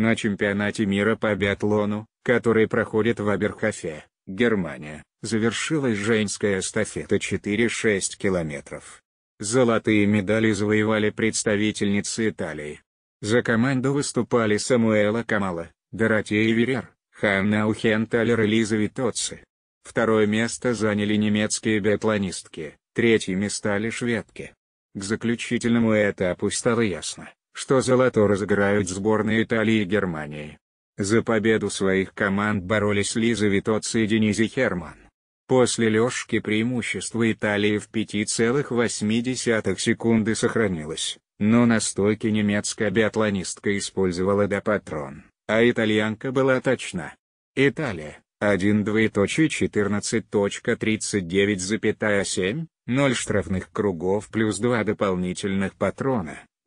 на чемпионате мира по биатлону, который проходит в Аберхофе, Германия, завершилась женская эстафета 4-6 километров. Золотые медали завоевали представительницы Италии. За команду выступали Самуэла Камала, Доротея Верер, Ханна Ухенталер и Лиза Витоци. Второе место заняли немецкие биатлонистки, третьими стали шведки. К заключительному этапу стало ясно, что золото разыграют сборные Италии и Германии. За победу своих команд боролись Лиза Витоци и Денизи Херман. После Лёшки преимущество Италии в 5,8 секунды сохранилось, но на стойке немецкая биатлонистка использовала до патрон, а итальянка была точна. Италия, 1-2.14.39,7, 0 штрафных кругов плюс 2 дополнительных патрона.